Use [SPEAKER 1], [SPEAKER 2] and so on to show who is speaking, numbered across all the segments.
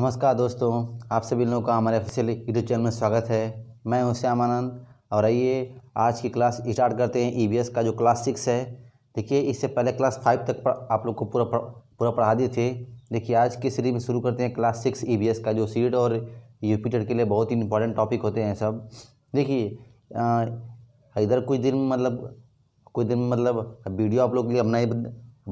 [SPEAKER 1] नमस्कार दोस्तों आप सभी लोगों का हमारे ऑफिशियल यूट्यूब चैनल में स्वागत है मैं हूं श्यामानंद और आइए आज की क्लास स्टार्ट करते हैं ईवीएस e का जो क्लास सिक्स है देखिए इससे पहले क्लास फाइव तक पर आप लोग को पूरा पूरा पढ़ा दिए थे देखिए आज की सीरीज में शुरू करते हैं क्लास सिक्स ई का जो सीट और यूपीटेड के लिए बहुत ही इंपॉर्टेंट टॉपिक होते हैं सब देखिए इधर कुछ दिन मतलब कुछ दिन मतलब वीडियो आप लोग के लिए हम नहीं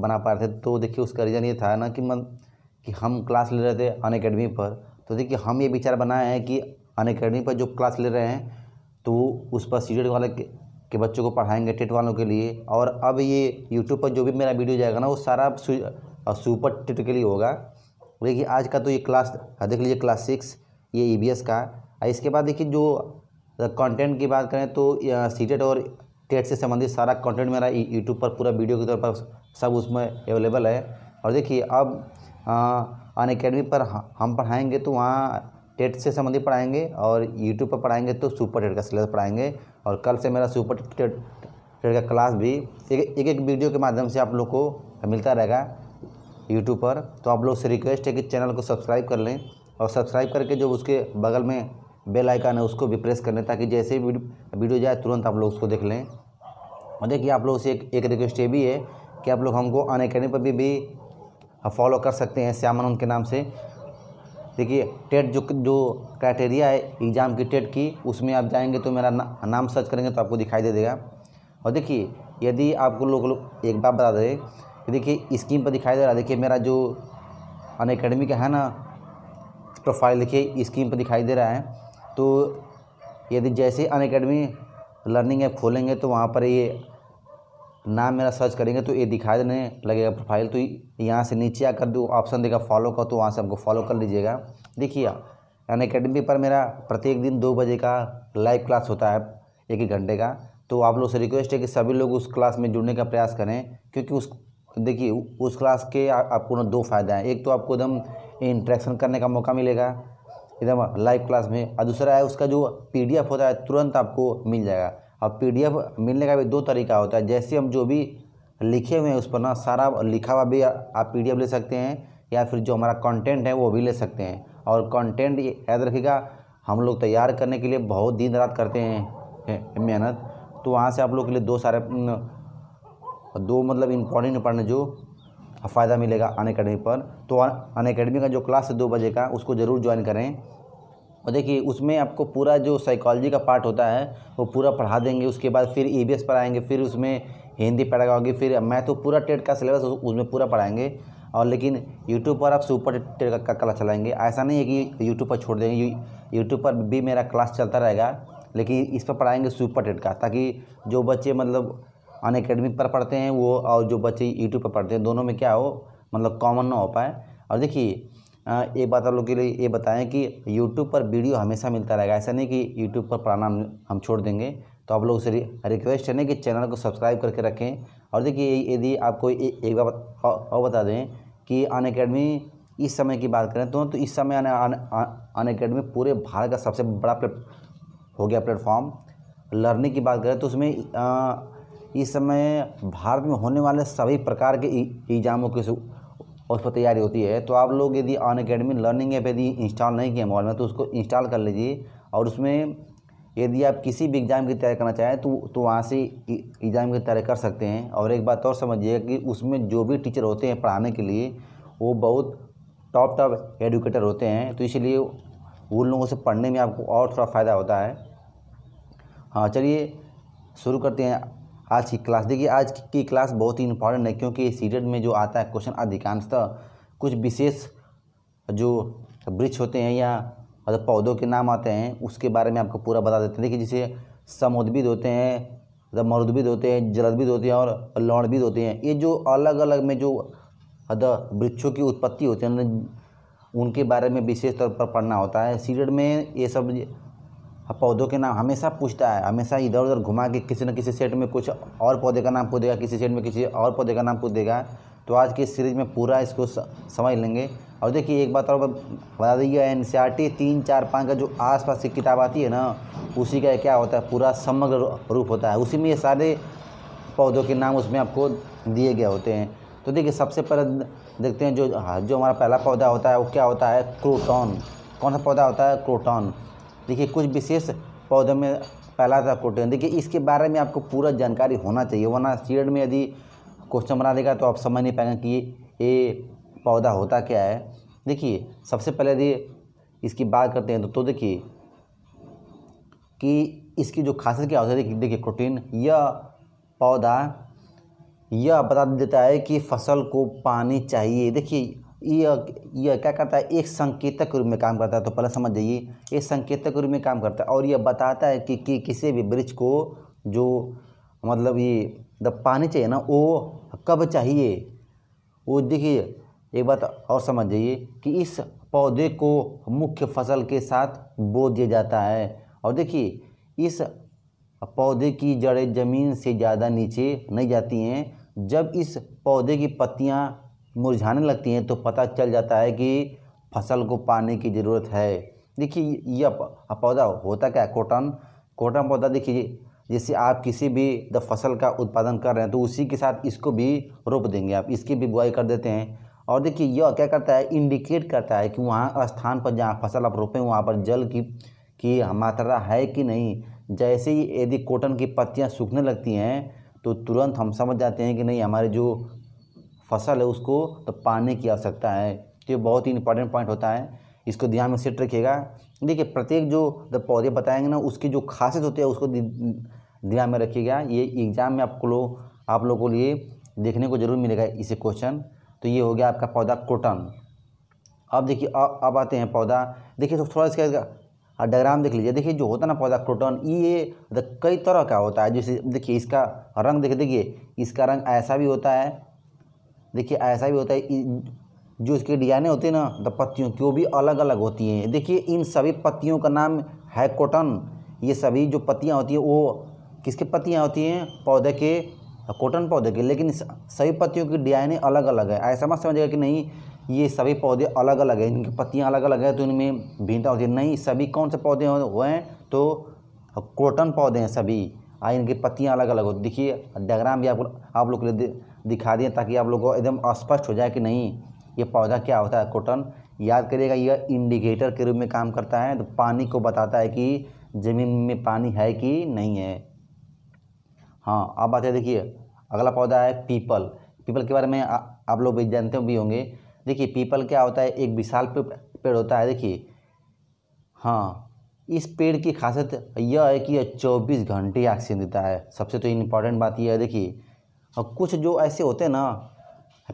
[SPEAKER 1] बना पा रहे थे तो देखिए उसका रीज़न ये था ना कि मतलब कि हम क्लास ले रहे थे अन अकेडमी पर तो देखिए हम ये विचार बनाए हैं कि अन अकेडमी पर जो क्लास ले रहे हैं तो उस पर सीटेट वाले के, के बच्चों को पढ़ाएंगे टेट वालों के लिए और अब ये यूट्यूब पर जो भी मेरा वीडियो जाएगा ना वो सारा सुपर टेट के लिए होगा देखिए आज का तो ये क्लास देख लीजिए क्लास सिक्स ये ई e का और इसके बाद देखिए जो कंटेंट की बात करें तो सीटेट और टेट से संबंधित सारा कंटेंट मेरा यूट्यूब पर पूरा वीडियो के तौर पर सब उसमें अवेलेबल है और देखिए अब हाँ, अन अकेडमी पर हम पढ़ाएंगे तो वहाँ टेट से संबंधित पढ़ाएंगे और यूट्यूब पर पढ़ाएंगे तो सुपर टेट का सिलेबस पढ़ाएंगे और कल से मेरा सुपर टेट टेट का क्लास भी एक एक, एक वीडियो के माध्यम से आप लोग को मिलता रहेगा यूट्यूब पर तो आप लोग से रिक्वेस्ट है कि चैनल को सब्सक्राइब कर लें और सब्सक्राइब करके जो उसके बगल में बेल आइकन है उसको भी प्रेस कर लें ताकि जैसे भी वीडियो जाए तुरंत आप लोग उसको देख लें और देखिए आप लोग से एक एक रिक्वेस्ट ये भी है कि आप लोग हमको अन अकेडमी पर भी, भी आप फॉलो कर सकते हैं श्यामन उनके नाम से देखिए टेट जो जो क्राइटेरिया है एग्ज़ाम की टेट की उसमें आप जाएंगे तो मेरा ना, नाम सर्च करेंगे तो आपको दिखाई दे देगा और देखिए यदि आपको लोग लो, एक बात बता दें कि देखिए स्क्रीन पर दिखाई दे रहा है देखिए मेरा जो अन अकेडमी का है ना प्रोफाइल देखिए स्क्रीन पर दिखाई दे रहा है तो यदि जैसे अन लर्निंग ऐप खोलेंगे तो वहाँ पर ये नाम मेरा सर्च करेंगे तो ये दिखाई देने लगेगा प्रोफाइल तो यहाँ से नीचे आकर दो ऑप्शन देगा फॉलो का तो वहाँ से आपको फॉलो कर लीजिएगा देखिए अन अकेडमी पर मेरा प्रत्येक दिन दो बजे का लाइव क्लास होता है एक एक घंटे का तो आप लोग से रिक्वेस्ट है कि सभी लोग उस क्लास में जुड़ने का प्रयास करें क्योंकि उस देखिए उस क्लास के आ, आपको ना दो फायदे हैं एक तो आपको एकदम इंट्रैक्शन करने का मौका मिलेगा एकदम लाइव क्लास में और दूसरा है उसका जो पीडीएफ होता है तुरंत आपको मिल जाएगा और पीडीएफ मिलने का भी दो तरीका होता है जैसे हम जो भी लिखे हुए हैं उस पर ना सारा लिखा हुआ भी आप पीडीएफ ले सकते हैं या फिर जो हमारा कंटेंट है वो भी ले सकते हैं और कंटेंट याद रखिएगा हम लोग तैयार करने के लिए बहुत दिन रात करते हैं मेहनत तो वहाँ से आप लोग के लिए दो सारे दो मतलब इम्पोर्टेंट पढ़ने जो फ़ायदा मिलेगा अन अकेडमी पर तो अन अकेडमी का जो क्लास है दो बजे का उसको ज़रूर ज्वाइन करें और देखिए उसमें आपको पूरा जो साइकोलॉजी का पार्ट होता है वो पूरा पढ़ा देंगे उसके बाद फिर ई बी पढ़ाएँगे फिर उसमें हिंदी होगी फिर मैथ तो पूरा टेट का सिलेबस उसमें पूरा पढ़ाएंगे और लेकिन यूट्यूब पर आप सुपर टेट का, का क्लास चलाएंगे ऐसा नहीं है कि यूट्यूब पर छोड़ देंगे यूट्यूब पर भी मेरा क्लास चलता रहेगा लेकिन इस पर पढ़ाएंगे सुपर टेट का ताकि जो बच्चे मतलब अन अकेडमिक पर पढ़ते हैं वो और जो बच्चे यूट्यूब पर पढ़ते हैं दोनों में क्या हो मतलब कॉमन ना हो पाए और देखिए हाँ, एक बात आप लोग के लिए ये बताएं कि यूट्यूब पर वीडियो हमेशा मिलता रहेगा ऐसा नहीं कि यूट्यूब पर पुराना हम छोड़ देंगे तो आप लोग से रिक्वेस्ट है ना कि चैनल को सब्सक्राइब करके रखें और देखिए यदि आपको एक बार और बता दें कि अन अकेडमी इस समय की बात करें तो तो इस समय अन अकेडमी पूरे भारत का सबसे बड़ा हो गया प्लेटफॉर्म लर्निंग की बात करें तो उसमें इस समय भारत में होने वाले सभी प्रकार के एग्ज़ामों की उस पर तैयारी होती है तो आप लोग यदि अन अकेडमी लर्निंग ऐप यदि इंस्टॉल नहीं किया मोबाइल में तो उसको इंस्टॉल कर लीजिए और उसमें यदि आप किसी भी एग्ज़ाम की तैयारी करना चाहें तो तो वहाँ से एग्ज़ाम की तैयारी कर सकते हैं और एक बात और समझिए कि उसमें जो भी टीचर होते हैं पढ़ाने के लिए वो बहुत टॉप टॉप एडुकेटर होते हैं तो इसलिए उन लोगों से पढ़ने में आपको और थोड़ा फ़ायदा होता है हाँ चलिए शुरू करते हैं आज की क्लास देखिए आज की क्लास बहुत ही इंपॉर्टेंट है क्योंकि सीरियड में जो आता है क्वेश्चन अधिकांशतः कुछ विशेष जो वृक्ष होते हैं या मतलब पौधों के नाम आते हैं उसके बारे में आपको पूरा बता देते हैं देखिए जैसे समुद्रविद होते हैं मतलब मरुद्भिद होते हैं जलदविद होते हैं और लौणविद होते हैं ये जो अलग अलग में जो मतलब वृक्षों की उत्पत्ति होती है उनके बारे में विशेष तौर पर पढ़ना होता है सीरियड में ये सब अब पौधों के नाम हमेशा पूछता है हमेशा इधर उधर घुमा के किसी न किसी सेट में कुछ और पौधे का नाम पूछ देगा किसी सेट में किसी और पौधे का नाम पूछ देगा तो आज की सीरीज में पूरा इसको समझ लेंगे और देखिए एक बात और बता दीजिए एन सी आर टी तीन चार पाँच का जो आसपास की किताब आती है ना उसी का क्या होता है पूरा समग्र रूप होता है उसी में ये सारे पौधों के नाम उसमें आपको दिए गए होते हैं तो देखिए सबसे पहले देखते हैं जो हाँ, जो हमारा पहला पौधा होता है वो क्या होता है क्रोटॉन कौन सा पौधा होता है क्रोटॉन देखिए कुछ विशेष पौधों में पहला था प्रोटीन देखिए इसके बारे में आपको पूरा जानकारी होना चाहिए वरना स्टूडेंट में यदि क्वेश्चन बना देगा तो आप समझ नहीं पाएंगे कि ये पौधा होता क्या है देखिए सबसे पहले यदि इसकी बात करते हैं तो, तो देखिए कि इसकी जो खासियत क्या होती है देखिए देखिए प्रोटीन यह पौधा यह बता देता है कि फसल को पानी चाहिए देखिए यह क्या करता है एक संकेतक रूप में काम करता है तो पहले समझ जाइए ये संकेतक रूप में काम करता है और यह बताता है कि, कि किसी भी वृक्ष को जो मतलब ये जब पानी चाहिए ना वो कब चाहिए वो देखिए एक बात और समझ जाइए कि इस पौधे को मुख्य फसल के साथ बो दिया जाता है और देखिए इस पौधे की जड़ें ज़मीन से ज़्यादा नीचे नहीं जाती हैं जब इस पौधे की पत्तियाँ मुरझाने लगती हैं तो पता चल जाता है कि फसल को पानी की ज़रूरत है देखिए यह पौधा होता क्या है कॉटन कॉटन पौधा देखिए जैसे आप किसी भी द फसल का उत्पादन कर रहे हैं तो उसी के साथ इसको भी रोप देंगे आप इसकी भी बुआई कर देते हैं और देखिए यह क्या करता है इंडिकेट करता है कि वहाँ स्थान पर जहाँ फसल आप रोपें वहाँ पर जल की की मात्रा है कि नहीं जैसे ही यदि कॉटन की पत्तियाँ सूखने लगती हैं तो तुरंत हम समझ जाते हैं कि नहीं हमारे जो फसल है उसको तो पानी की आवश्यकता है तो ये बहुत ही इंपॉर्टेंट पॉइंट होता है इसको ध्यान में सेट रखिएगा देखिए प्रत्येक जो जब पौधे बताएंगे ना उसकी जो खासियत होती है उसको ध्यान में रखिएगा ये एग्ज़ाम में आपको लो, आप लोगों को लिए देखने को जरूर मिलेगा इसे क्वेश्चन तो ये हो गया आपका पौधा कोटन अब देखिए अब आते हैं पौधा देखिए तो थोड़ा इसका इसका डायग्राम देख लीजिए देखिए जो होता है ना पौधा क्रोटन ये कई तरह का होता है जैसे देखिए इसका रंग देखिए देखिए इसका रंग ऐसा भी होता है देखिए ऐसा भी होता है जो इसके डिजाइने होती हैं ना तो पत्तियों की वो भी अलग अलग होती हैं देखिए इन सभी पत्तियों का नाम है कॉटन ये सभी जो पत्तियाँ होती हैं वो किसके पत्तियाँ होती हैं पौधे के कॉटन पौधे के लेकिन सभी पत्तियों की डिजाइने अलग अलग है ऐसा मत समझेगा कि नहीं ये सभी पौधे अलग अलग हैं इनकी पत्तियाँ अलग अलग हैं तो इनमें भिन्नता होती है नहीं सभी कौन से पौधे हुए हैं तो कॉटन पौधे हैं सभी आ हाँ, इनकी पत्तियाँ अलग अलग होती देखिए डायग्राम भी आप लोग के लिए दिखा दिए ताकि आप लोगों को एकदम स्पष्ट हो जाए कि नहीं ये पौधा क्या होता है कॉटन याद करिएगा यह इंडिकेटर के रूप में काम करता है तो पानी को बताता है कि ज़मीन में पानी है कि नहीं है हाँ अब आते देखिए अगला पौधा है पीपल पीपल के बारे में आ, आप लोग भी जानते भी होंगे देखिए पीपल क्या होता है एक विशाल पेड़ होता है देखिए हाँ इस पेड़ की खासियत यह है कि यह चौबीस घंटे ऑक्सीजन देता है सबसे तो इम्पॉर्टेंट बात यह है देखिए और कुछ जो ऐसे होते हैं ना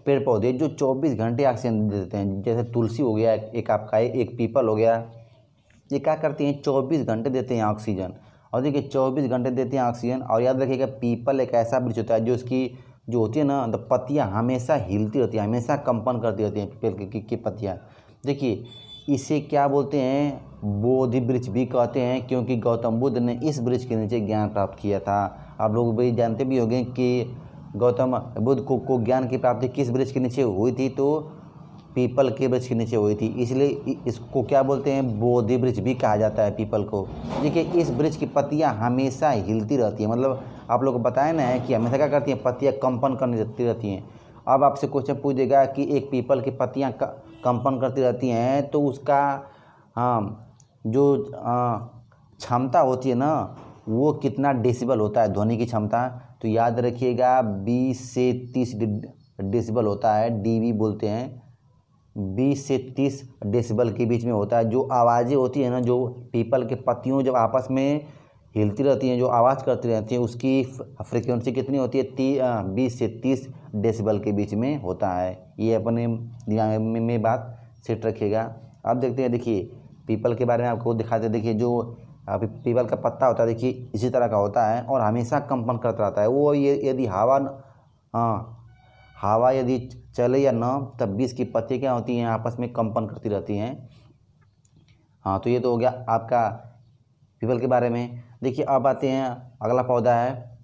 [SPEAKER 1] पेड़ पौधे जो 24 घंटे ऑक्सीजन दे देते हैं जैसे तुलसी हो गया एक आपका एक पीपल हो गया ये क्या करती हैं 24 घंटे देते हैं ऑक्सीजन और देखिए 24 घंटे देते हैं ऑक्सीजन और याद रखिएगा पीपल एक ऐसा वृक्ष होता है जो उसकी जो होती है ना तो पत्तियाँ हमेशा हिलती रहती हैं हमेशा कंपन करती रहती हैं पीपल की, की पत्तियाँ देखिए इसे क्या बोलते हैं बोधि वृक्ष भी कहते हैं क्योंकि गौतम बुद्ध ने इस वृक्ष के नीचे ज्ञान प्राप्त किया था आप लोग भी जानते भी होंगे कि गौतम बुद्ध को, को ज्ञान की प्राप्ति किस वृक्ष के नीचे हुई थी तो पीपल के वृक्ष के नीचे हुई थी इसलिए इसको क्या बोलते हैं बोधि वृक्ष भी कहा जाता है पीपल को देखिए इस वृक्ष की पत्तियाँ हमेशा हिलती रहती हैं मतलब आप लोग को बताया ना है कि हमेशा क्या करती हैं पत्तियाँ कंपन करने रहती रहती हैं अब आपसे क्वेश्चन पूछेगा कि एक पीपल की पत्तियाँ कंपन करती रहती हैं तो उसका हाँ, जो हाँ, क्षमता होती है ना वो कितना डेसिबल होता है ध्वनि की क्षमता तो याद रखिएगा बीस से तीस डेसिबल होता है डीबी बोलते हैं बीस से तीस डेसिबल के बीच में होता है जो आवाज़ें होती है ना जो पीपल के पत्तियों जब आपस में हिलती रहती हैं जो आवाज़ करती रहती हैं उसकी फ्रिक्वेंसी कितनी होती है ती बीस से तीस डेसिबल के बीच में होता है ये अपने दिमाग में बात सेट रखिएगा अब देखते हैं देखिए पीपल के बारे में आपको दिखाते देखिए जो अभी पीपल का पत्ता होता है देखिए इसी तरह का होता है और हमेशा कंपन करता रहता है वो ये यदि हवा हाँ हवा यदि चले या न तब भी इसकी पत्ती क्या होती हैं आपस में कंपन करती रहती हैं हाँ तो ये तो हो गया आपका पीपल के बारे में देखिए अब आते हैं अगला पौधा है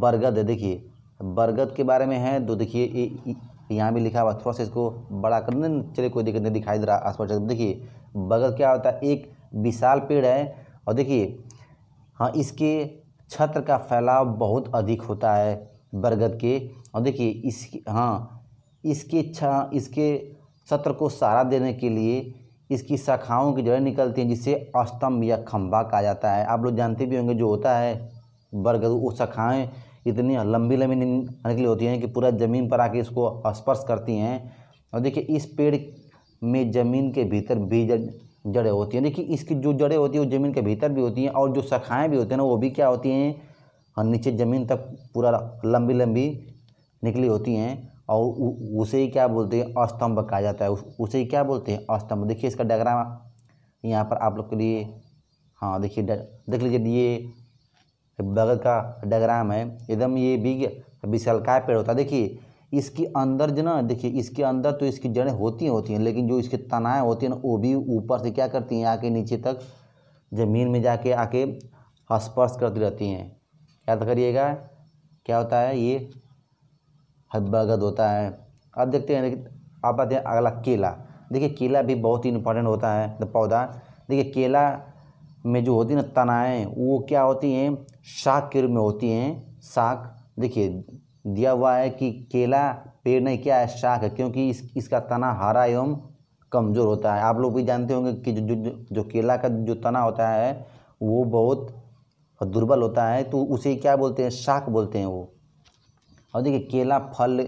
[SPEAKER 1] बरगद है देखिए बरगद के बारे में है तो देखिए यहाँ भी लिखा हुआ थोड़ा सा इसको बड़ा करने चले कोई दिक्कत नहीं दिखाई दे रहा आसपास देखिए बरगद क्या होता है एक विशाल पेड़ है और देखिए हाँ इसके छत्र का फैलाव बहुत अधिक होता है बरगद के और देखिए इस हाँ इसके छा इसके छत्र को सहारा देने के लिए इसकी शाखाओं की जड़ें निकलती हैं जिसे अस्तंभ या खम्बा कहा जाता है आप लोग जानते भी होंगे जो होता है बरगद वो शाखाएँ इतनी लंबी लंबी निकली होती हैं कि पूरा ज़मीन पर आके इसको स्पर्श करती हैं और देखिए इस पेड़ में ज़मीन के भीतर बीज जड़ें होती हैं देखिए इसकी जो जड़ें होती हैं वो ज़मीन के भीतर भी होती हैं और जो शाखाएँ भी होती हैं ना वो भी क्या होती हैं और हाँ, नीचे ज़मीन तक पूरा लंबी लंबी निकली होती हैं और उसे ही क्या बोलते हैं अस्तंभ कहा जाता है उसे ही क्या बोलते हैं अस्तंभ देखिए इसका डायग्राम यहाँ पर आप लोग के लिए हाँ देखिए देख लीजिए ये बगल का डायग्राम है एकदम ये बिग विशालकाय पेड़ होता है देखिए इसके अंदर जो ना देखिए इसके अंदर तो इसकी जड़ें होती हैं होती हैं लेकिन जो इसके तनाएँ होती हैं ना वो भी ऊपर से क्या करती हैं आके नीचे तक ज़मीन में जाके आके स्पर्श करती रहती हैं याद करिएगा क्या होता है ये हब्बागद होता है अब देखते हैं आप आते हैं अगला केला देखिए केला भी बहुत ही इम्पोर्टेंट होता है पौधा देखिए केला में जो होती है ना तनाएँ वो क्या होती हैं शाक के रूप में होती हैं शाक देखिए दिया हुआ है कि केला पेड़ नहीं क्या है शाख है क्योंकि इस इसका तना हरा एवं कमज़ोर होता है आप लोग भी जानते होंगे कि जो जो जो केला का जो तना होता है वो बहुत दुर्बल होता है तो उसे क्या बोलते हैं शाख बोलते हैं वो और देखिए केला फल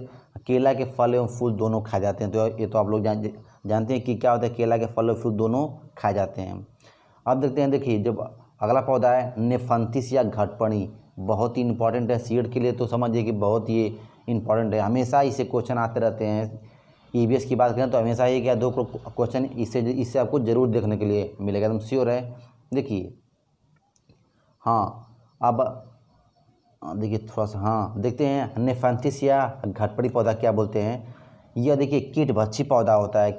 [SPEAKER 1] केला के फल एवं फूल दोनों खाए जाते हैं तो ये तो आप लोग जान जानते हैं कि क्या होता है केला के फल और फूल दोनों खाए जाते हैं अब देखते हैं देखिए जब अगला पौधा है नेफंतिस या घटपणी बहुत ही इंपॉर्टेंट है सीएड e के लिए तो समझिए कि बहुत ही इंपॉर्टेंट है हमेशा इसे क्वेश्चन आते रहते हैं ई e की बात करें तो हमेशा ये क्या दो क्वेश्चन इससे इससे आपको ज़रूर देखने के लिए मिलेगा एकदम श्योर है देखिए हाँ अब हाँ, देखिए थोड़ा सा हाँ देखते हैं नेफानथिस या घटपड़ी पौधा क्या बोलते हैं यह देखिए कीट भच्छी पौधा होता है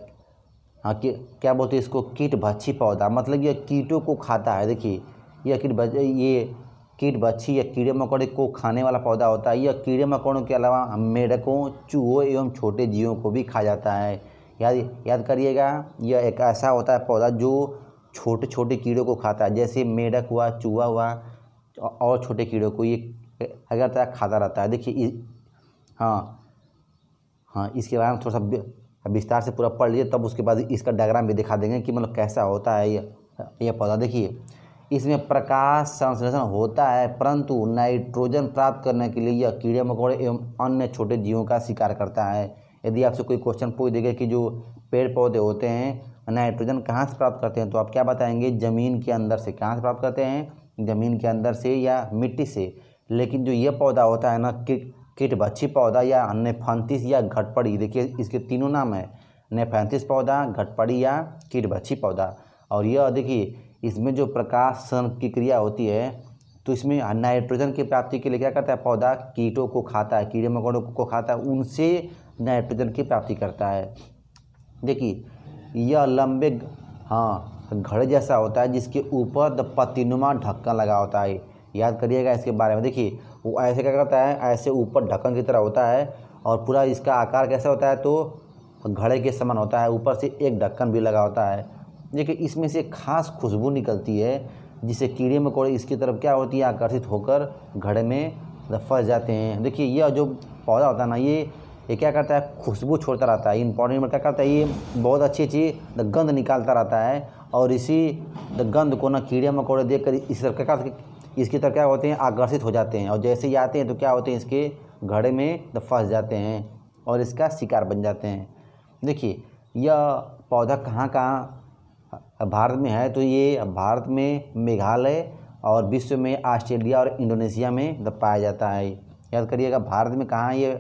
[SPEAKER 1] हाँ कि क्या बोलते हैं इसको कीट भच्छी पौधा मतलब यह कीटों को खाता है देखिए यह कीट ये कीट बच्छी या कीड़े मकोड़े को खाने वाला पौधा होता है यह कीड़े मकोड़ों के अलावा मेढकों चूहों एवं छोटे जीवों को भी खा जाता है याद याद करिएगा यह एक ऐसा होता है पौधा जो छोटे छोटे कीड़ों को खाता है जैसे मेढक हुआ चूहा हुआ और छोटे कीड़ों को ये अगर तरह खाता रहता है देखिए हाँ हाँ इसके बारे में थोड़ा सा विस्तार से पूरा पढ़ लीजिए तब उसके बाद इसका डायग्राम भी दिखा देंगे कि मतलब कैसा होता है यह यह पौधा देखिए इसमें प्रकाश संश्लेषण होता है परंतु नाइट्रोजन प्राप्त करने के लिए यह कीड़े मकोड़े एवं अन्य छोटे जीवों का शिकार करता है यदि आपसे कोई क्वेश्चन पूछ देगा कि जो पेड़ पौधे होते हैं नाइट्रोजन कहाँ से प्राप्त करते हैं तो आप क्या बताएंगे ज़मीन के अंदर से कहाँ से प्राप्त करते हैं ज़मीन के अंदर से या मिट्टी से लेकिन जो ये पौधा होता है ना किट किटभक्षी पौधा या अन्य या घटपड़ी देखिए इसके तीनों नाम है नेफेंथिस पौधा घटपड़ी या किटभक्षी पौधा और यह देखिए इसमें जो प्रकाश की क्रिया होती है तो इसमें नाइट्रोजन की प्राप्ति के लिए क्या करता है पौधा कीटों को खाता है कीड़े मकोड़ों को खाता है उनसे नाइट्रोजन की प्राप्ति करता है देखिए यह लंबे हाँ घड़े जैसा होता है जिसके ऊपर द पतिनुमा ढक्कन लगा होता है याद करिएगा इसके बारे में देखिए वो ऐसे क्या करता है ऐसे ऊपर ढक्कन की तरह होता है और पूरा इसका आकार कैसा होता है तो घड़े के समान होता है ऊपर से एक ढक्कन भी लगा होता है देखिए इसमें से खास खुशबू निकलती है जिससे कीड़े मकोड़े इसकी तरफ क्या होती है आकर्षित होकर घड़े में मतलब फंस जाते हैं देखिए यह जो पौधा होता है ना ये ये क्या करता है खुशबू छोड़ता रहता है इंपॉर्टेंट में क्या करता है ये बहुत अच्छी अच्छी गंध निकालता रहता है और इसी गंध को ना कीड़े मकोड़े देख कर इस तरह क्या इसकी तरफ क्या होते हैं आकर्षित हो जाते हैं और जैसे ही आते हैं तो क्या होते हैं इसके घड़े में फंस जाते हैं और इसका शिकार बन जाते हैं देखिए यह पौधा कहाँ कहाँ भारत में है तो ये भारत में मेघालय और विश्व में ऑस्ट्रेलिया और इंडोनेशिया में मतलब पाया जाता है याद करिएगा भारत में कहाँ ये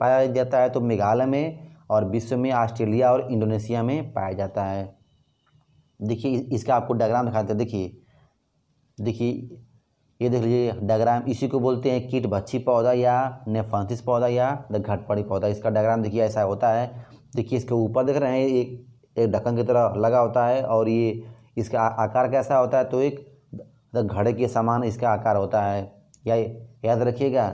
[SPEAKER 1] पाया जाता है तो मेघालय में और विश्व में ऑस्ट्रेलिया और इंडोनेशिया में पाया जाता है देखिए इसका आपको डायग्राम दिखाते हैं देखिए देखिए ये देख लीजिए डायग्राम इसी को बोलते हैं कीट भच्छी पौधा या नेफांसिस पौधा या घटपड़ी पौधा इसका डायग्राम देखिए ऐसा होता है देखिए इसके ऊपर देख रहे हैं एक एक ढक्कन की तरह लगा होता है और ये इसका आकार कैसा होता है तो एक घड़े के समान इसका आकार होता है या याद रखिएगा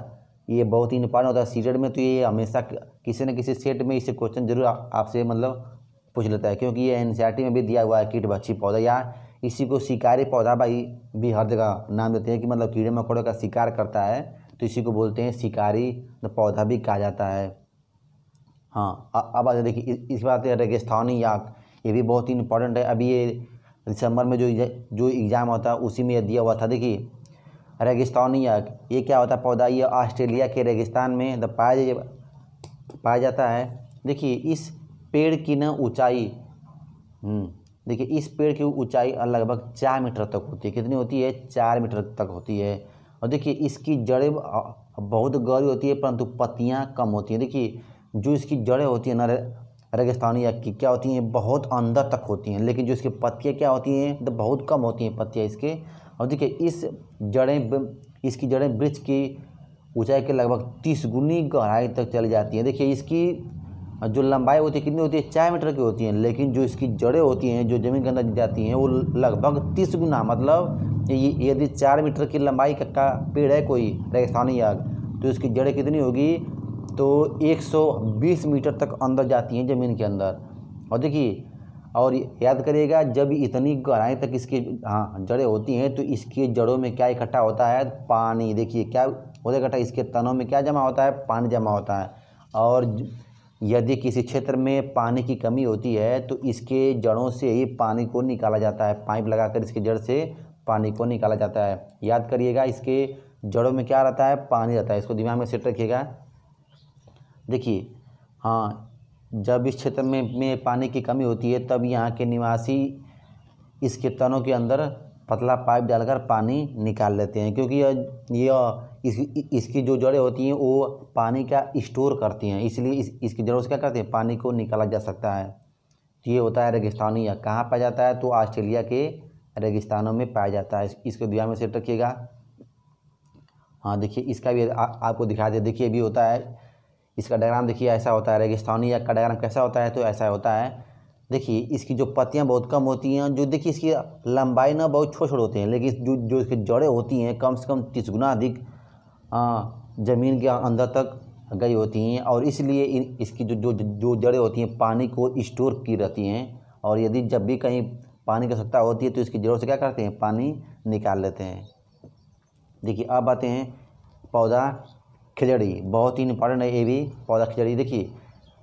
[SPEAKER 1] ये बहुत ही इंपॉर्टेंट होता है सीटेड में तो ये हमेशा किसी न किसी सेट में इसे क्वेश्चन जरूर आपसे मतलब पूछ लेता है क्योंकि ये एन में भी दिया हुआ है कीट बच्ची पौधा या इसी को शिकारी पौधा भाई भी हर जगह नाम देते हैं कि मतलब कीड़े मकोड़े का शिकार करता है तो इसी को बोलते हैं शिकारी पौधा भी कहा जाता है हाँ अब आज देखिए इस बात है रेगिस्तानी याक ये भी बहुत ही इंपॉर्टेंट है अभी ये दिसंबर में जो जो एग्ज़ाम होता है उसी में यह दिया हुआ था देखिए रेगिस्तानी याक ये क्या होता है पौधा ये ऑस्ट्रेलिया के रेगिस्तान में द पाया पाया जाता है देखिए इस पेड़ की ना ऊँचाई हम्म, देखिए इस पेड़ की ऊँचाई लगभग चार मीटर तक होती है कितनी होती है चार मीटर तक होती है और देखिए इसकी जड़ें बहुत गहरी होती है परंतु पत्तियाँ कम होती हैं देखिए जो इसकी जड़ें होती हैं ना रेगिस्तानी या की क्या होती हैं बहुत अंदर तक होती हैं लेकिन जो इसकी पत्तियाँ क्या होती हैं तो बहुत कम होती हैं पत्तियाँ इसके और देखिए इस जड़ें इसकी जड़ें वृक्ष की ऊंचाई के लगभग तीस गुनी गहराई तक चली जाती हैं देखिए इसकी जो लंबाई होती है कितनी होती है चार मीटर की होती हैं लेकिन जो इसकी जड़ें होती हैं जो ज़मीन के अंदर जाती हैं वो लगभग तीस गुना मतलब यदि चार मीटर की लंबाई का, का पेड़ है कोई रेगिस्तानी आग तो इसकी जड़ें कितनी होगी तो 120 मीटर तक अंदर जाती हैं ज़मीन के अंदर और देखिए और याद करिएगा जब इतनी गहराई तक इसकी हाँ जड़ें होती हैं तो इसके जड़ों में क्या इकट्ठा होता है पानी देखिए क्या होता इकट्ठा इसके तनों में क्या जमा होता है पानी जमा होता है और यदि किसी क्षेत्र में पानी की कमी होती है तो इसके जड़ों से ही पानी को निकाला जाता है पाइप लगाकर इसके जड़ से पानी को निकाला जाता है याद करिएगा इसके जड़ों में क्या रहता है पानी रहता है इसको दिमाग में सेट रखिएगा देखिए हाँ जब इस क्षेत्र में में पानी की कमी होती है तब यहाँ के निवासी इसके तनों के अंदर पतला पाइप डालकर पानी निकाल लेते हैं क्योंकि यह इस, इसकी जो जड़ें होती हैं वो पानी का स्टोर करती हैं इसलिए इस, इसकी जड़ों से क्या करते हैं पानी को निकाला जा सकता है तो ये होता है रेगिस्तानी या कहाँ पाया जाता है तो ऑस्ट्रेलिया के रेगिस्तानों में पाया जाता है इसको दिया में सेट रखिएगा हाँ देखिए इसका भी आ, आपको दिखा दे देखिए भी होता है इसका डायग्राम देखिए ऐसा होता है रेगिस्तानी या का डायग्राम कैसा होता है तो ऐसा होता है देखिए इसकी जो पत्तियाँ बहुत कम होती हैं जो देखिए इसकी लंबाई ना बहुत छोटे छोटे होते हैं लेकिन जो जो इसकी जड़ें होती हैं कम से कम तीस गुना अधिक ज़मीन के अंदर तक गई होती हैं और इसलिए इसकी जो जो जो जड़ें होती हैं पानी को स्टोर की रहती हैं और यदि जब भी कहीं पानी की आवश्यकता होती है तो इसकी जड़ों से क्या करते हैं पानी निकाल लेते हैं देखिए अब आते हैं पौधा खिचड़ी बहुत ही इंपॉर्टेंट है ये भी पौधा खिचड़ी देखिए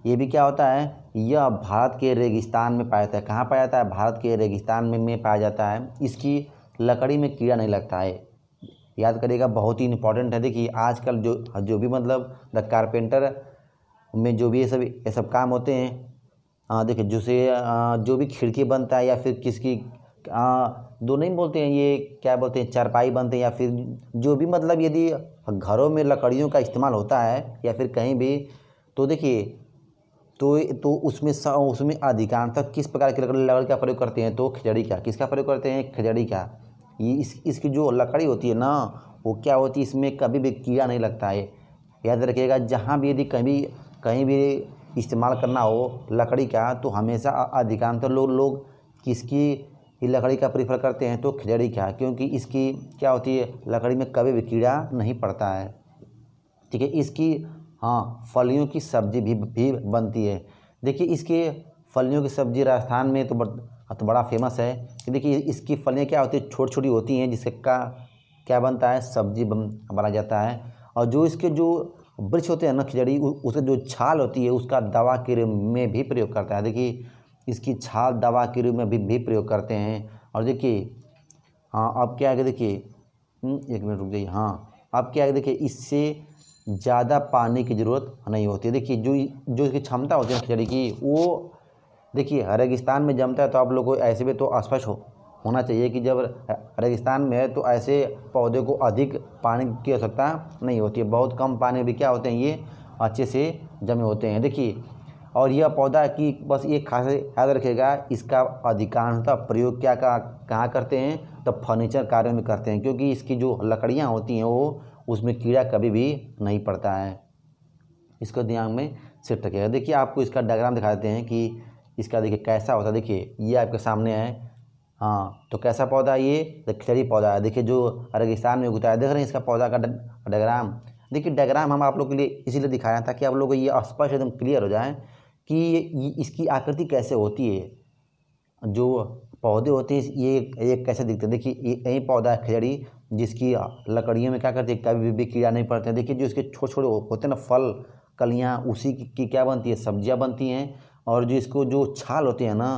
[SPEAKER 1] ये भी क्या होता है यह भारत के रेगिस्तान में पाया जाता है कहाँ पाया जाता है भारत के रेगिस्तान में में पाया जाता है इसकी लकड़ी में कीड़ा नहीं लगता है याद करिएगा बहुत ही इंपॉर्टेंट है देखिए आजकल जो जो भी मतलब द कारपेंटर में जो भी ये सब ये सब काम होते हैं हाँ, देखिए जैसे जो भी खिड़की बनता है या फिर किसकी हाँ, दो नहीं बोलते हैं ये क्या बोलते हैं चारपाई बनते हैं या फिर जो भी मतलब यदि घरों में लकड़ियों का इस्तेमाल होता है या फिर कहीं भी तो देखिए तो तो उसमें उसमें अधिकांशतः किस प्रकार की लकड़ी का प्रयोग करते हैं तो खिजड़ी का किसका प्रयोग करते हैं खिजड़ी का ये इस इसकी जो लकड़ी होती है ना वो क्या होती है इसमें कभी भी कीड़ा नहीं लगता है याद रखिएगा जहाँ भी यदि कभी कहीं भी इस्तेमाल करना हो लकड़ी का तो हमेशा अधिकांशतः लोग लोग किसकी ये लकड़ी का प्रीफर करते हैं तो खिचड़ी का क्योंकि इसकी क्या होती है लकड़ी में कभी भी कीड़ा नहीं पड़ता है ठीक है इसकी हाँ फलियों की सब्ज़ी भी भी बनती है देखिए इसके फलियों की सब्ज़ी राजस्थान में तो हाँ, तो बड़ा फेमस है कि देखिए इसकी फलियाँ क्या होती है छोटी छोटी होती हैं का क्या बनता है सब्जी बनाया जाता है और जो इसके जो वृक्ष होते हैं ना खिचड़ी उसे जो छाल होती है उसका दवा के में भी प्रयोग करता है देखिए इसकी छाल दवा के रूप में भी, भी प्रयोग करते हैं और देखिए हाँ अब क्या है देखिए हम्म, एक मिनट रुक जाइए हाँ अब क्या है देखिए इससे ज़्यादा पानी की ज़रूरत नहीं होती देखिए जो जो इसकी क्षमता होती है खिचड़ी की वो देखिए रेगिस्तान में जमता है तो आप लोग को ऐसे भी तो स्पष्ट हो होना चाहिए कि जब रेगिस्तान में है तो ऐसे पौधे को अधिक पानी की आवश्यकता नहीं होती है बहुत कम पानी भी क्या होते हैं ये अच्छे से जमे होते हैं देखिए और यह पौधा की बस एक खास याद रखेगा इसका अधिकांशतः प्रयोग क्या कहाँ करते हैं तो फर्नीचर कार्यों में करते हैं क्योंकि इसकी जो लकड़ियाँ होती हैं वो उसमें कीड़ा कभी भी नहीं पड़ता है इसको दिमाग में सिर्फ रखेगा देखिए आपको इसका डायग्राम देते हैं कि इसका देखिए कैसा होता है देखिए ये आपके सामने है हाँ तो कैसा पौधा ये खिचड़ी पौधा है देखिए जो रेगिस्तान में उगता है देख रहे हैं इसका पौधा का डायग्राम देखिए डायग्राम हम आप लोग के लिए इसीलिए दिखाया था कि आप लोग को ये स्पष्ट एकदम क्लियर हो जाए कि इसकी आकृति कैसे होती है जो पौधे होते हैं ये ये कैसे दिखते हैं देखिए यही पौधा है खिजड़ी जिसकी लकड़ियों में क्या करती है कभी भी कीड़ा नहीं पड़ता है देखिए जो इसके छोटे छोटे होते हैं ना फल कलियाँ उसी की क्या बनती है सब्जियाँ बनती हैं और जो इसको जो छाल होते हैं ना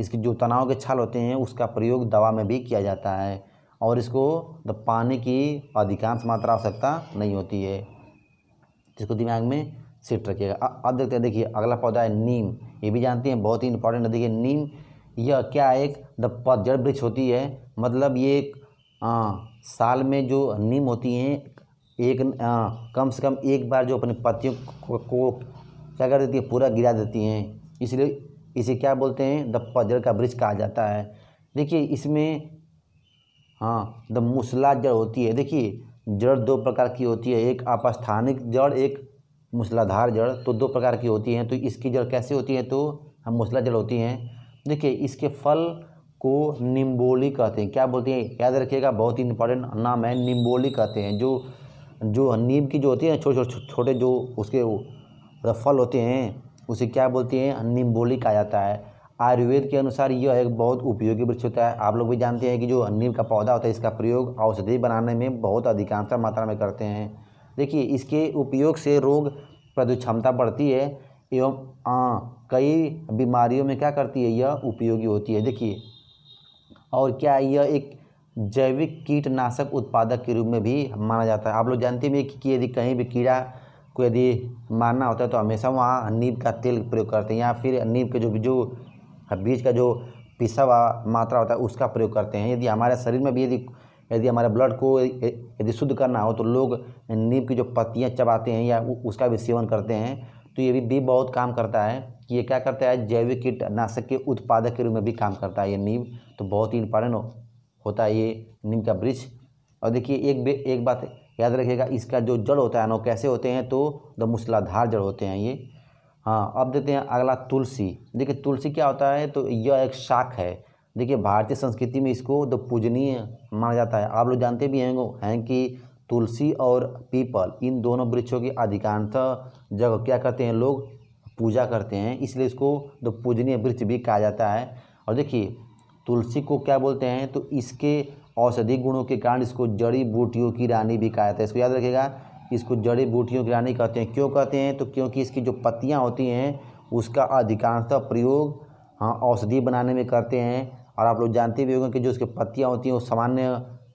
[SPEAKER 1] इसके जो तनाव के छाल होते हैं उसका प्रयोग दवा में भी किया जाता है और इसको पानी की अधिकांश मात्रा आवश्यकता नहीं होती है इसको दिमाग में शिफ्ट रखिएगा अब देखते हैं देखिए अगला पौधा है नीम ये भी जानते हैं बहुत ही इंपॉर्टेंट है देखिए नीम यह क्या है एक पतझड़ वृक्ष होती है मतलब ये एक आ, साल में जो नीम होती हैं एक आ, कम से कम एक बार जो अपने पत्तियों को, को क्या कर देती है पूरा गिरा देती हैं इसलिए इसे क्या बोलते हैं द पतझड़ का वृक्ष कहा जाता है देखिए इसमें हाँ द मूसला जड़ होती है देखिए जड़ दो प्रकार की होती है एक अपस्थानिक जड़ एक मूसलाधार जड़ तो दो प्रकार की होती हैं तो इसकी जड़ कैसे होती है तो हम मूसला जड़ होती हैं देखिए इसके फल को निम्बोली कहते हैं क्या बोलते हैं याद रखिएगा बहुत ही इंपॉर्टेंट नाम है निम्बोली कहते हैं जो जो नीम की जो होती है छोटे छोटे छोटे जो उसके फल होते हैं उसे क्या बोलते हैं निम्बोली कहा जाता है आयुर्वेद के अनुसार यह एक बहुत उपयोगी वृक्ष होता है आप लोग भी जानते हैं कि जो नीम का पौधा होता है इसका प्रयोग औषधि बनाने में बहुत अधिकांश मात्रा में करते हैं देखिए इसके उपयोग से रोग प्रदुक्षमता बढ़ती है एवं आ, कई बीमारियों में क्या करती है यह उपयोगी होती है देखिए और क्या यह एक जैविक कीटनाशक उत्पादक के रूप में भी माना जाता है आप लोग जानते भी कि यदि कहीं भी कीड़ा को यदि मारना होता है तो हमेशा वहाँ नीम का तेल प्रयोग करते हैं या फिर नीम के जो जो बीज का जो पिसा हुआ मात्रा होता है उसका प्रयोग करते हैं यदि हमारे शरीर में भी यदि यदि हमारे ब्लड को यदि शुद्ध करना हो तो लोग नीम की जो पत्तियाँ चबाते हैं या उसका भी सेवन करते हैं तो ये भी, भी बहुत काम करता है कि ये क्या करता है जैविक कीटनाशक के उत्पादक के रूप में भी काम करता है ये नीम तो बहुत ही इम्पॉर्टेंट होता है ये नीम का वृक्ष और देखिए एक एक बात याद रखिएगा इसका जो जड़ होता है ना कैसे होते हैं तो द मूसलाधार जड़ होते हैं ये हाँ अब देते हैं अगला तुलसी देखिए तुलसी क्या होता है तो यह एक शाख है देखिए भारतीय संस्कृति में इसको द तो पूजनीय माना जाता है आप लोग जानते भी हैं हैं कि तुलसी और पीपल इन दोनों वृक्षों की अधिकांश जगह क्या करते हैं लोग पूजा करते हैं इसलिए इसको द तो पूजनीय वृक्ष भी कहा जाता है और देखिए तुलसी को क्या बोलते हैं तो इसके औषधि गुणों के कारण इसको जड़ी बूटियों की रानी भी कहा जाता है इसको याद रखिएगा इसको जड़ी बूटियों की रानी कहते हैं क्यों कहते हैं तो क्योंकि इसकी जो पत्तियाँ होती हैं उसका अधिकांशतः प्रयोग हाँ औषधि बनाने में करते हैं और आप लोग जानते भी होंगे कि जो उसके पत्तियाँ होती हैं वो सामान्य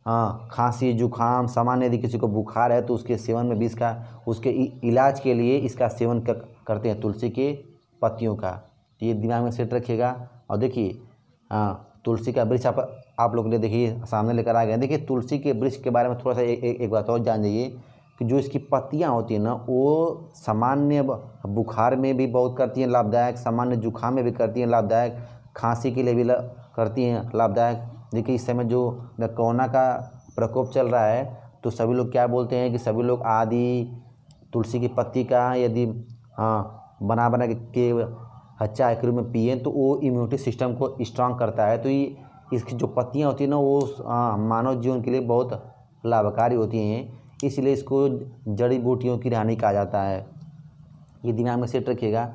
[SPEAKER 1] हाँ खांसी जुकाम सामान्य यदि किसी को बुखार है तो उसके सेवन में भी इसका उसके इलाज के लिए इसका सेवन कर, करते हैं तुलसी के पत्तियों का तो ये दिमाग में सेट रखिएगा और देखिए हाँ तुलसी का वृक्ष आप आप लोग ने देखिए सामने लेकर आ गए देखिए तुलसी के वृक्ष के बारे में थोड़ा सा ए, ए, एक बात और जान जाइए कि जो इसकी पत्तियाँ होती हैं ना वो सामान्य बुखार में भी बहुत करती हैं लाभदायक सामान्य जुकाम में भी करती हैं लाभदायक खांसी के लिए भी करती हैं लाभदायक देखिए इस समय जो कोरोना का प्रकोप चल रहा है तो सभी लोग क्या बोलते हैं कि सभी लोग आदि तुलसी की पत्ती का यदि हाँ बना बना के हच्चा आखिर में पिए तो वो इम्यूनिटी सिस्टम को स्ट्रांग करता है तो ये इसकी जो पत्तियाँ होती हैं ना वो हाँ, मानव जीवन के लिए बहुत लाभकारी होती हैं इसलिए इसको जड़ी बूटियों की रानी कहा जाता है ये दिमाग में सेट रखिएगा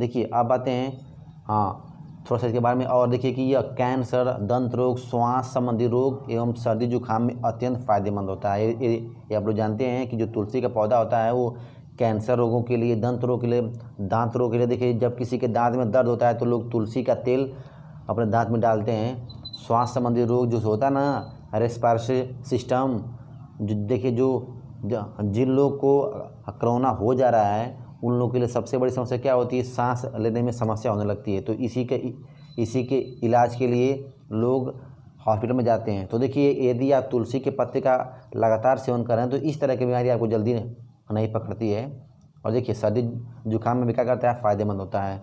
[SPEAKER 1] देखिए अब आते हैं हाँ थोड़ा सा इसके बारे में और देखिए कि यह कैंसर दंत रोग श्वास संबंधी रोग एवं सर्दी जुकाम में अत्यंत फायदेमंद होता है ये, आप लोग जानते हैं कि जो तुलसी का पौधा होता है वो कैंसर रोगों के लिए दंत रोग के लिए दांत रोग के लिए देखिए जब किसी के दांत में दर्द होता है तो लोग तुलसी का तेल अपने दांत में डालते हैं श्वास संबंधी रोग जो होता है ना रेस्पायरेटरी सिस्टम जो देखिए जो जिन लोग को कोरोना हो जा रहा है उन लोगों के लिए सबसे बड़ी समस्या क्या होती है सांस लेने में समस्या होने लगती है तो इसी के इसी के इलाज के लिए लोग हॉस्पिटल में जाते हैं तो देखिए यदि आप तुलसी के पत्ते का लगातार सेवन करें तो इस तरह की बीमारी आपको जल्दी नहीं पकड़ती है और देखिए सर्दी जुकाम में भी क्या करता है फ़ायदेमंद होता है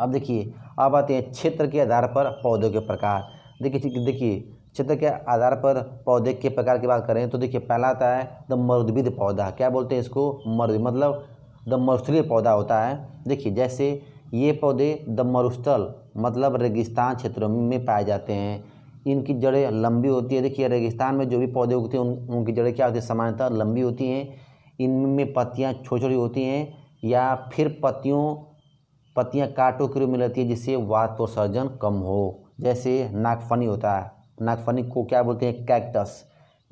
[SPEAKER 1] अब देखिए अब आते हैं क्षेत्र के आधार पर पौधों के प्रकार देखिए देखिए क्षेत्र के आधार पर पौधे के प्रकार की बात करें तो देखिए पहला आता है द मरुदविद पौधा क्या बोलते हैं इसको मरुद मतलब द मरुस्थलीय पौधा होता है देखिए जैसे ये पौधे द मरुस्थल मतलब रेगिस्तान क्षेत्रों में पाए जाते हैं इनकी जड़ें लंबी होती है देखिए रेगिस्तान में जो भी पौधे उगते हैं उन, उनकी जड़ें क्या होती है सामान्यतः लंबी होती हैं इनमें पत्तियाँ छोटी छोटी होती हैं या फिर पत्तियों पत्तियाँ काटों के रूप में रहती है जिससे वातोसर्जन कम हो जैसे नागफनी होता है नागफनी को क्या बोलते हैं कैक्टस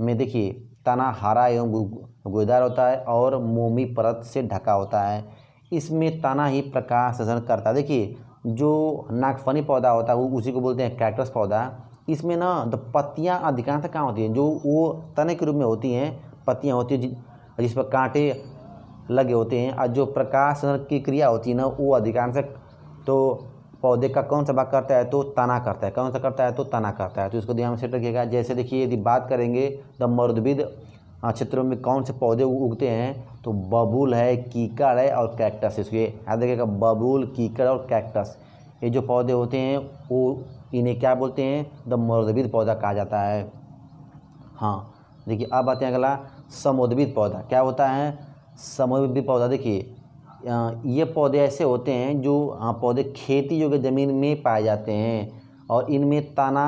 [SPEAKER 1] में देखिए तना हरा एवं गुदार होता है और मोमी परत से ढका होता है इसमें तना ही प्रकाश सजन करता है देखिए जो नागफनी पौधा होता है उसी को बोलते हैं कैक्टस पौधा इसमें ना तो पत्तियाँ अधिकांश कहाँ होती हैं जो वो तने के रूप में होती हैं पत्तियाँ होती हैं जिस पर कांटे लगे होते हैं और जो प्रकाश की क्रिया होती है ना वो अधिकांश तो पौधे का कौन सा भाग करता है तो तना करता है कौन सा करता है तो तना करता है तो इसको ध्यान से सेट रखिएगा जैसे देखिए यदि बात करेंगे द मरुदविद क्षेत्रों में कौन से पौधे उगते हैं तो बबूल है कीकड़ है और कैक्टस इसको याद रखिएगा बबूल कीकड़ और कैक्टस ये जो पौधे होते हैं वो इन्हें क्या बोलते हैं द मरुदविद पौधा कहा जाता है हाँ देखिए अब आते हैं अगला समोद्भिद पौधा क्या होता है समोद्भिद पौधा देखिए ये पौधे ऐसे होते हैं जो हाँ, पौधे खेती योग्य ज़मीन में पाए जाते हैं और इनमें तना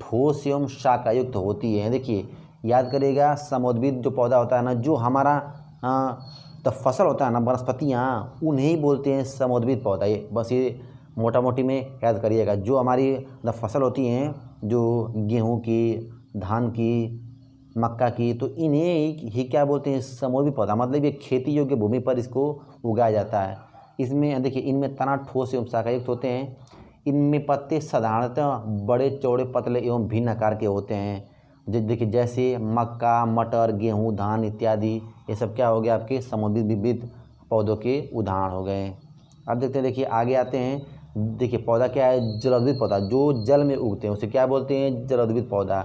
[SPEAKER 1] ठोस एवं शाकायुक्त होती है देखिए याद करेगा समोद्भिद जो पौधा होता है ना जो हमारा तो फसल होता है ना वनस्पतियाँ उन्हें ही बोलते हैं समोद्भिद पौधा ये बस ये मोटा मोटी में याद करिएगा जो हमारी फसल होती हैं जो गेहूँ की धान की मक्का की तो इन्हें ही क्या बोलते हैं समोवी पौधा मतलब ये खेती योग्य भूमि पर इसको उगाया जाता है इसमें देखिए इनमें तना ठोस एवं शाखायुक्त होते हैं इनमें पत्ते साधारणतः बड़े चौड़े पतले एवं भिन्न आकार के होते हैं देखिए जैसे मक्का मटर गेहूँ धान इत्यादि ये सब क्या हो गया आपके समुद्री विविध पौधों के उदाहरण हो गए अब देखते हैं देखिए आगे आते हैं देखिए पौधा क्या है जलउद्भिद पौधा जो जल में उगते हैं उसे क्या बोलते हैं जलउद्भिद पौधा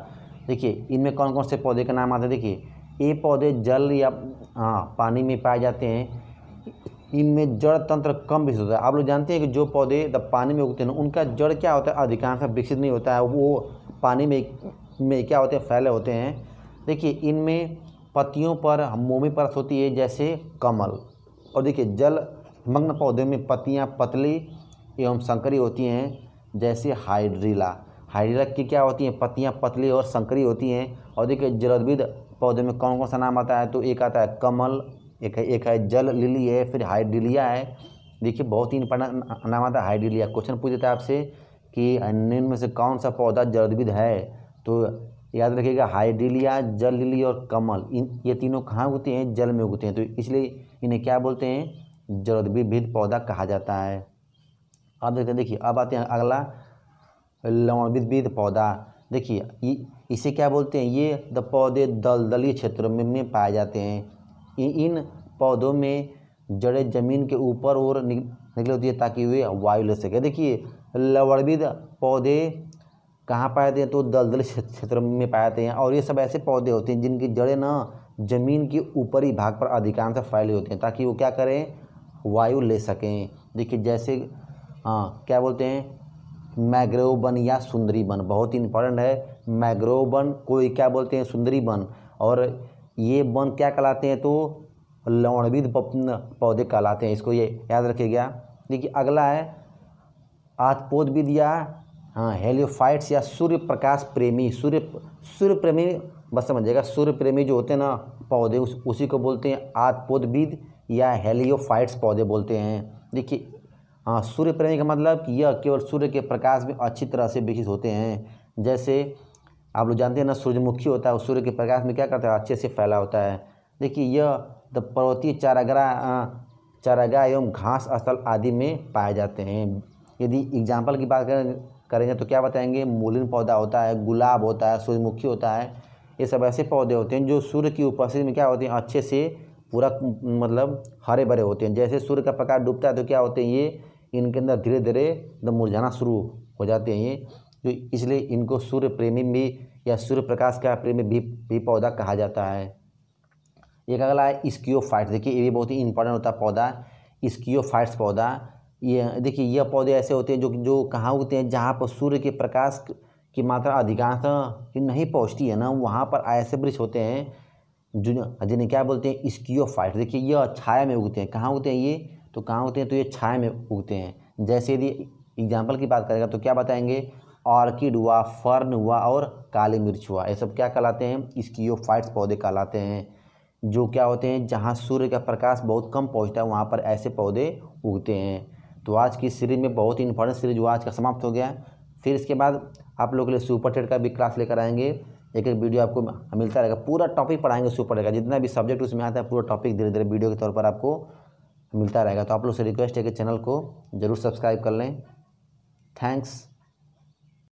[SPEAKER 1] देखिए इनमें कौन कौन से पौधे का नाम आते हैं देखिए ये पौधे जल या हाँ पानी में पाए जाते हैं इनमें जड़ तंत्र कम विकसित होता है आप लोग जानते हैं कि जो पौधे जब पानी में उगते हैं उनका जड़ क्या होता है अधिकांश विकसित नहीं होता है वो पानी में में क्या होते हैं फैले होते हैं देखिए इनमें पत्तियों पर मोमी परत होती है जैसे कमल और देखिए जल मग्न पौधे में पत्तियाँ पतली एवं संकरी होती हैं जैसे हाइड्रीला हाइड्रक की क्या होती हैं पत्तियाँ पतली और संकरी होती हैं और देखिए जलदविद पौधे में कौन कौन सा नाम आता है तो एक आता है कमल एक है एक है जल लिली है फिर हाइड्रिलिया है देखिए बहुत ही इंपॉर्टेंट नाम आता है हाइड्रिलिया क्वेश्चन पूछ देता है आपसे कि में से कौन सा पौधा जलदविद है तो याद रखिएगा हाइड्रिलिया जल लिली और कमल इन ये तीनों कहाँ उगते हैं जल में उगते हैं तो इसलिए इन्हें क्या बोलते हैं जलदविद पौधा कहा जाता है आप देखते हैं देखिए अब आते हैं अगला लवणविद विद तो पौधा देखिए इसे क्या बोलते हैं ये द पौधे दलदलीय क्षेत्रों में, में पाए जाते हैं इन पौधों में जड़ें जमीन के ऊपर और निकले होती है ताकि वे वायु ले सके देखिए लवणविद पौधे कहाँ पाए जाते हैं तो दलदल क्षेत्र में पाए जाते हैं और ये सब ऐसे पौधे होते हैं जिनकी जड़ें ना ज़मीन के ऊपरी भाग पर अधिकांश फैले होते हैं ताकि वो क्या करें वायु ले सकें देखिए जैसे हाँ क्या बोलते हैं मैग्रोव वन या सुंदरी वन बहुत इंपॉर्टेंट है मैग्रोव वन को क्या बोलते हैं सुंदरी वन और ये वन क्या कहलाते हैं तो लवणविद पौधे कहलाते हैं इसको ये याद रखिएगा देखिए अगला है आतपोदविद या हाँ हेलियोफाइट्स या सूर्य प्रकाश प्रेमी सूर्य सूर्य प्रेमी बस समझिएगा सूर्य प्रेमी जो होते हैं ना पौधे उस उसी को बोलते हैं आतपोदविद या हेलियोफाइट्स पौधे बोलते हैं देखिए हाँ सूर्य प्रेमी का मतलब कि यह केवल सूर्य के प्रकाश में अच्छी तरह से विकसित होते हैं जैसे आप लोग जानते हैं ना सूर्यमुखी होता है वो सूर्य के प्रकाश में क्या करता है अच्छे से फैला होता है देखिए यह द पर्वतीय चारागाह चारागाह एवं घास स्थल आदि में पाए जाते हैं यदि एग्जाम्पल की बात करें करेंगे तो क्या बताएंगे मूलिन पौधा होता है गुलाब होता है सूर्यमुखी होता है ये सब ऐसे पौधे होते हैं जो सूर्य की उपस्थिति में क्या होते हैं अच्छे से पूरा मतलब हरे भरे होते हैं जैसे सूर्य का प्रकाश डूबता है तो क्या होते हैं ये इनके अंदर धीरे धीरे एकदम मुरझाना शुरू हो जाते हैं ये तो इसलिए इनको सूर्य प्रेमी भी या सूर्य प्रकाश का प्रेमी भी भी पौधा कहा जाता है एक अगला है फाइट्स देखिए ये भी बहुत ही इंपॉर्टेंट होता है पौधा फाइट्स पौधा ये देखिए यह पौधे ऐसे होते हैं जो जो कहाँ उगते हैं जहाँ पर सूर्य के प्रकाश की मात्रा अधिकांश नहीं पहुँचती है ना वहाँ पर ऐसे वृक्ष होते हैं जो जिन्हें क्या बोलते हैं फाइट देखिए ये छाया में उगते हैं कहाँ उगते हैं ये तो कहाँ उगते हैं तो ये छाया में उगते हैं जैसे यदि एग्जाम्पल की बात करेगा तो क्या बताएंगे ऑर्किड हुआ फर्न हुआ और काली मिर्च हुआ ये सब क्या कहलाते हैं फाइट्स पौधे कहलाते हैं जो क्या होते हैं जहाँ सूर्य का प्रकाश बहुत कम पहुँचता है वहाँ पर ऐसे पौधे उगते हैं तो आज की सीरीज में बहुत ही इंपॉर्टेंट सीरीज हुआ आज का समाप्त हो गया फिर इसके बाद आप लोग के लिए सुपर टेट का भी क्लास लेकर आएंगे एक एक वीडियो आपको मिलता रहेगा पूरा टॉपिक पढ़ाएंगे उसके ऊपर रहेगा जितना भी सब्जेक्ट उसमें आता है पूरा टॉपिक धीरे धीरे वीडियो के तौर पर आपको मिलता रहेगा तो आप लोग से रिक्वेस्ट है कि चैनल को ज़रूर सब्सक्राइब कर लें थैंक्स